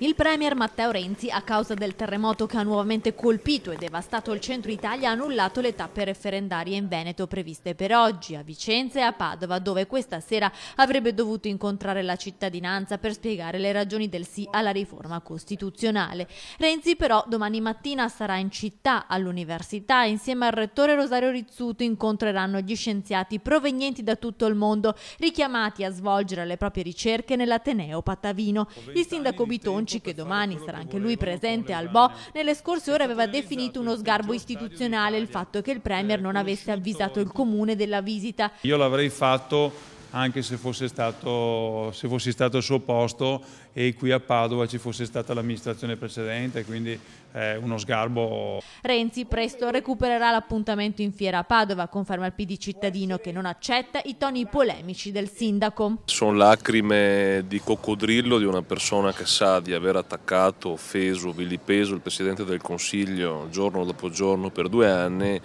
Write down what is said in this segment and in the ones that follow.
Il premier Matteo Renzi, a causa del terremoto che ha nuovamente colpito e devastato il centro Italia, ha annullato le tappe referendarie in Veneto previste per oggi, a Vicenza e a Padova, dove questa sera avrebbe dovuto incontrare la cittadinanza per spiegare le ragioni del sì alla riforma costituzionale. Renzi però domani mattina sarà in città, all'università, insieme al rettore Rosario Rizzuto incontreranno gli scienziati provenienti da tutto il mondo, richiamati a svolgere le proprie ricerche nell'Ateneo Patavino. Il sindaco Bitonci Bitonci, che domani sarà anche lui presente al Bo, nelle scorse ore aveva definito uno sgarbo istituzionale il fatto che il Premier non avesse avvisato il Comune della visita. Io l'avrei fatto anche se, stato, se fossi stato al suo posto e qui a Padova ci fosse stata l'amministrazione precedente, quindi eh, uno sgarbo. Renzi presto recupererà l'appuntamento in fiera a Padova, conferma il PD cittadino che non accetta i toni polemici del sindaco. Sono lacrime di coccodrillo di una persona che sa di aver attaccato, offeso, vilipeso il Presidente del Consiglio giorno dopo giorno per due anni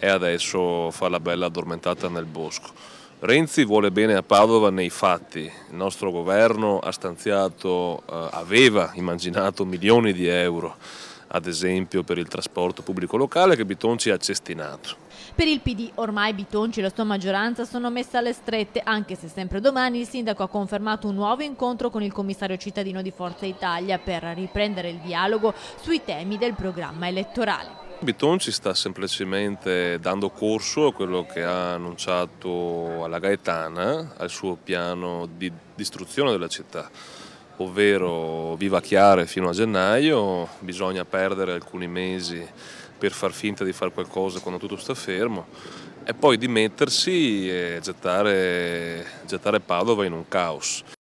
e adesso fa la bella addormentata nel bosco. Renzi vuole bene a Padova nei fatti, il nostro governo ha stanziato, eh, aveva immaginato milioni di euro ad esempio per il trasporto pubblico locale che Bitonci ha cestinato. Per il PD ormai Bitonci e la sua maggioranza sono messe alle strette, anche se sempre domani il sindaco ha confermato un nuovo incontro con il commissario cittadino di Forza Italia per riprendere il dialogo sui temi del programma elettorale. Biton ci sta semplicemente dando corso a quello che ha annunciato alla Gaetana, al suo piano di distruzione della città, ovvero viva chiare fino a gennaio, bisogna perdere alcuni mesi per far finta di fare qualcosa quando tutto sta fermo e poi dimettersi e gettare, gettare Padova in un caos.